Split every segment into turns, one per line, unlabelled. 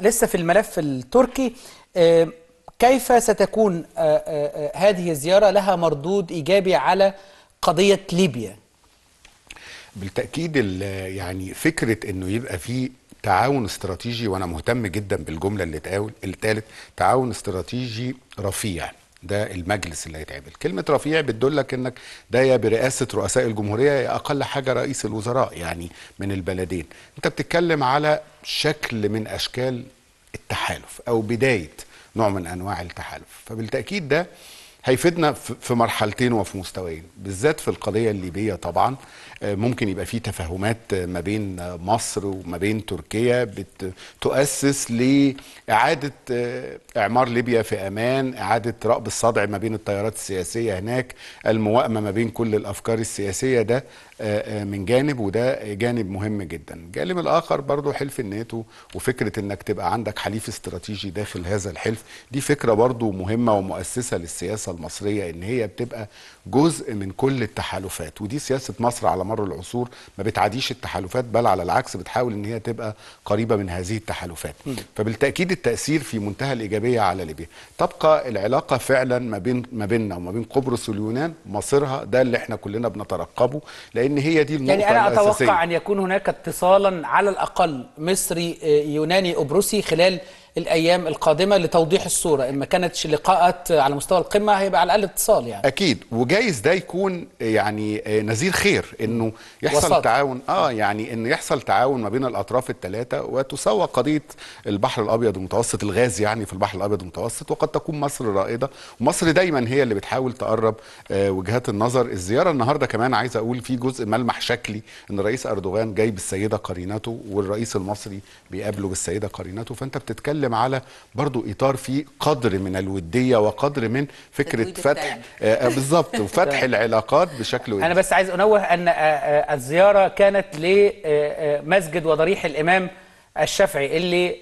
لسه في الملف التركي آه، كيف ستكون آه، آه، هذه الزيارة لها مردود إيجابي على قضية ليبيا
بالتأكيد يعني فكرة أنه يبقى في تعاون استراتيجي وأنا مهتم جدا بالجملة اللي تقاول التالت تعاون استراتيجي رفيع ده المجلس اللي هيتعمل كلمة رفيع بتدلك انك ده يا برئاسة رؤساء الجمهورية يا اقل حاجة رئيس الوزراء يعني من البلدين انت بتتكلم على شكل من اشكال التحالف او بداية نوع من انواع التحالف فبالتأكيد ده هيفيدنا في مرحلتين وفي مستويين بالذات في القضية الليبية طبعا آه، ممكن يبقى في تفاهمات آه، ما بين آه، مصر وما بين تركيا بتؤسس لإعادة إعمار ليبيا في أمان إعادة رأب الصدع ما بين التيارات السياسية هناك الموائمة ما بين كل الأفكار السياسية ده من جانب وده جانب مهم جدا الجانب الآخر برضو حلف الناتو وفكرة أنك تبقى عندك حليف استراتيجي داخل هذا الحلف دي فكرة برضو مهمة ومؤسسة للسياسة المصريه ان هي بتبقى جزء من كل التحالفات ودي سياسه مصر على مر العصور ما بتعاديش التحالفات بل على العكس بتحاول ان هي تبقى قريبه من هذه التحالفات فبالتاكيد التاثير في منتهى الايجابيه على ليبيا تبقى العلاقه فعلا ما بين ما بيننا وما بين قبرص واليونان مصيرها ده اللي احنا كلنا بنترقبه لان هي دي النقطه يعني انا الأساسية. اتوقع
ان يكون هناك اتصالا على الاقل مصري آه، يوناني قبرصي خلال الايام القادمه لتوضيح الصوره ان ما كانتش لقاءات على مستوى القمه هيبقى على الاقل اتصال يعني
اكيد وجايز ده يكون يعني نذير خير انه يحصل وسط. تعاون اه يعني ان يحصل تعاون ما بين الاطراف الثلاثه وتسوى قضيه البحر الابيض المتوسط الغاز يعني في البحر الابيض المتوسط وقد تكون مصر رائده ومصر دايما هي اللي بتحاول تقرب آه، وجهات النظر الزياره النهارده كمان عايز اقول في جزء ملمح شكلي ان الرئيس اردوغان جاي بالسيده قرينته والرئيس المصري بيقابله بالسيده قرينته فانت بتتكلم بنتكلم على برضو اطار فيه قدر من الوديه وقدر من فكره فتح آه، آه، بالظبط وفتح العلاقات بشكل ودي. انا
بس عايز انوه ان آه، الزياره كانت لمسجد وضريح الامام الشافعي اللي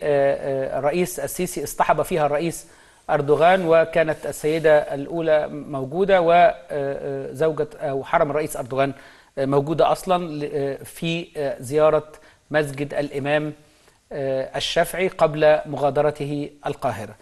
الرئيس السيسي اصطحب فيها الرئيس اردوغان وكانت السيده الاولى موجوده وزوجه او حرم الرئيس اردوغان موجوده اصلا في زياره مسجد الامام آه، الشافعي قبل مغادرته القاهرة